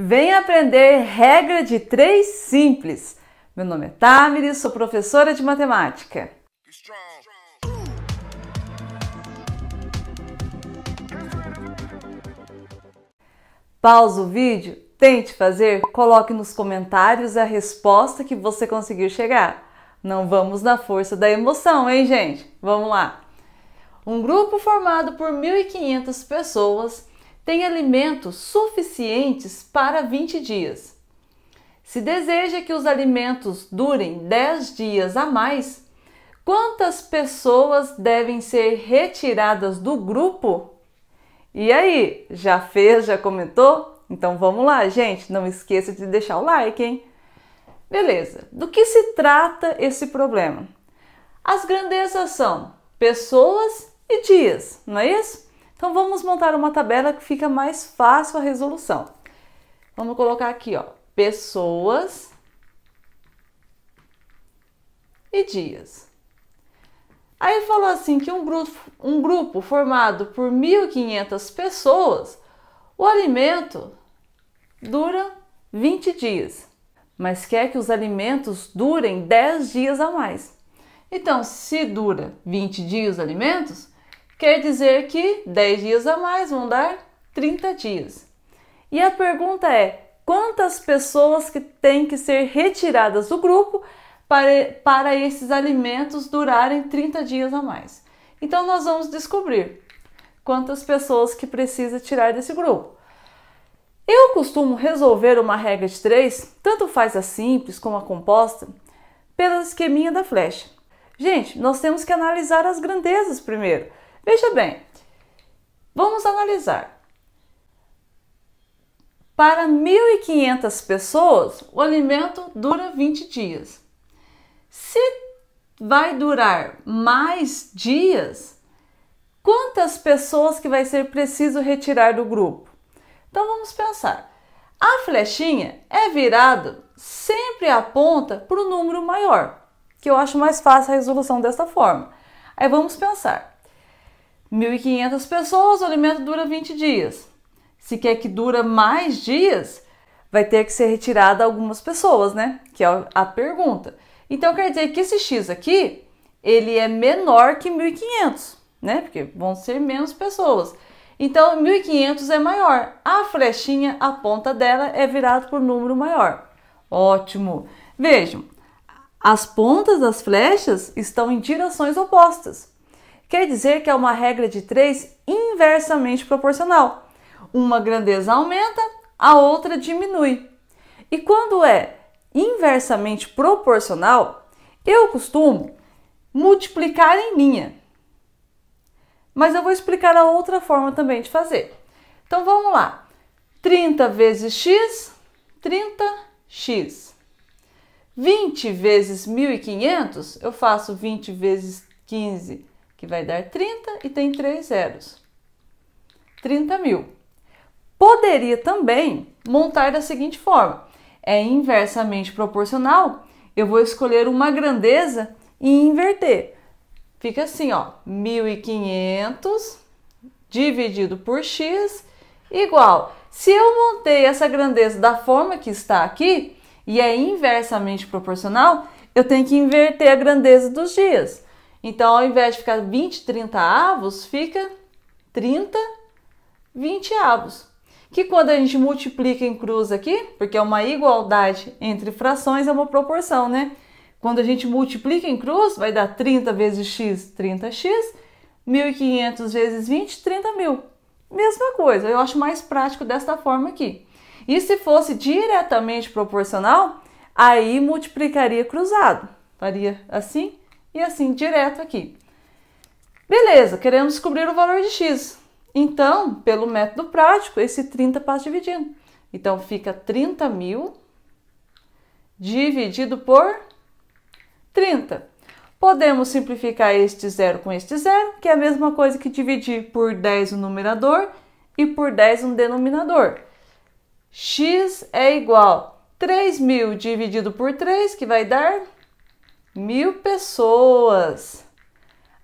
Vem aprender regra de três simples. Meu nome é Tamires, sou professora de matemática. Pausa o vídeo, tente fazer, coloque nos comentários a resposta que você conseguiu chegar. Não vamos na força da emoção, hein, gente? Vamos lá! Um grupo formado por 1.500 pessoas tem alimentos suficientes para 20 dias. Se deseja que os alimentos durem 10 dias a mais, quantas pessoas devem ser retiradas do grupo? E aí, já fez, já comentou? Então vamos lá, gente, não esqueça de deixar o like, hein? Beleza. Do que se trata esse problema? As grandezas são pessoas e dias, não é isso? Então vamos montar uma tabela que fica mais fácil a resolução. Vamos colocar aqui, ó, pessoas e dias. Aí falou assim que um grupo, um grupo formado por 1.500 pessoas, o alimento dura 20 dias, mas quer que os alimentos durem 10 dias a mais. Então, se dura 20 dias os alimentos, Quer dizer que 10 dias a mais vão dar 30 dias. E a pergunta é: quantas pessoas que têm que ser retiradas do grupo para, para esses alimentos durarem 30 dias a mais? Então nós vamos descobrir quantas pessoas que precisa tirar desse grupo. Eu costumo resolver uma regra de três, tanto faz a simples como a composta, pelo esqueminha da flecha. Gente, nós temos que analisar as grandezas primeiro. Veja bem, vamos analisar. Para 1.500 pessoas, o alimento dura 20 dias. Se vai durar mais dias, quantas pessoas que vai ser preciso retirar do grupo? Então vamos pensar. A flechinha é virada, sempre aponta para o número maior, que eu acho mais fácil a resolução desta forma. Aí vamos pensar. 1.500 pessoas, o alimento dura 20 dias. Se quer que dura mais dias, vai ter que ser retirada algumas pessoas, né? Que é a pergunta. Então quer dizer que esse x aqui, ele é menor que 1.500, né? Porque vão ser menos pessoas. Então 1.500 é maior. A flechinha, a ponta dela é virada para o número maior. Ótimo. Vejam, as pontas das flechas estão em direções opostas quer dizer que é uma regra de três inversamente proporcional. Uma grandeza aumenta, a outra diminui. E quando é inversamente proporcional, eu costumo multiplicar em linha. Mas eu vou explicar a outra forma também de fazer. Então vamos lá. 30 vezes x, 30x. 20 vezes 1500, eu faço 20 vezes 15, que vai dar 30 e tem três zeros. 30 mil. Poderia também montar da seguinte forma: é inversamente proporcional. Eu vou escolher uma grandeza e inverter. Fica assim, ó, 1500 dividido por x igual. Se eu montei essa grandeza da forma que está aqui e é inversamente proporcional, eu tenho que inverter a grandeza dos dias. Então, ao invés de ficar 20, 30 avos, fica 30, 20 avos. Que quando a gente multiplica em cruz aqui, porque é uma igualdade entre frações, é uma proporção, né? Quando a gente multiplica em cruz, vai dar 30 vezes x, 30x, 1.500 vezes 20, 30 mil. Mesma coisa, eu acho mais prático desta forma aqui. E se fosse diretamente proporcional, aí multiplicaria cruzado. Faria assim, e assim direto aqui. Beleza, queremos descobrir o valor de x. Então, pelo método prático, esse 30 passa dividindo. Então, fica 30 mil dividido por 30. Podemos simplificar este zero com este zero, que é a mesma coisa que dividir por 10 o numerador e por 10 um denominador. x é igual a 3.000 dividido por 3, que vai dar mil pessoas.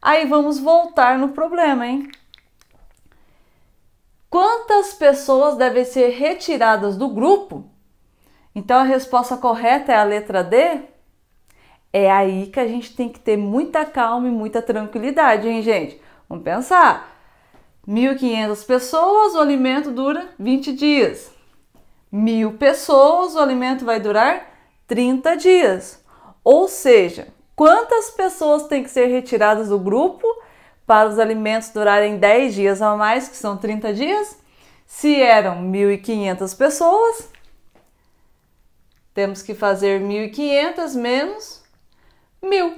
Aí vamos voltar no problema, hein? Quantas pessoas devem ser retiradas do grupo? Então a resposta correta é a letra D? É aí que a gente tem que ter muita calma e muita tranquilidade, hein, gente? Vamos pensar. 1.500 pessoas, o alimento dura 20 dias. 1.000 pessoas, o alimento vai durar 30 dias. Ou seja, quantas pessoas têm que ser retiradas do grupo para os alimentos durarem 10 dias a mais, que são 30 dias? Se eram 1.500 pessoas, temos que fazer 1.500 menos 1.000.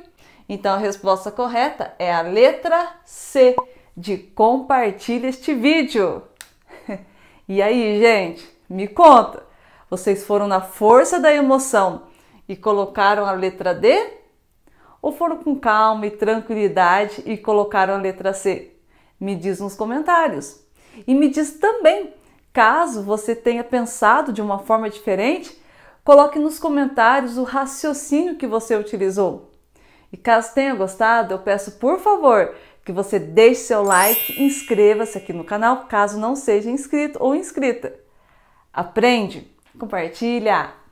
Então a resposta correta é a letra C de compartilhe este vídeo. E aí, gente, me conta, vocês foram na força da emoção e colocaram a letra D? Ou foram com calma e tranquilidade e colocaram a letra C? Me diz nos comentários. E me diz também, caso você tenha pensado de uma forma diferente, coloque nos comentários o raciocínio que você utilizou. E caso tenha gostado, eu peço por favor que você deixe seu like, inscreva-se aqui no canal caso não seja inscrito ou inscrita. Aprende, compartilha!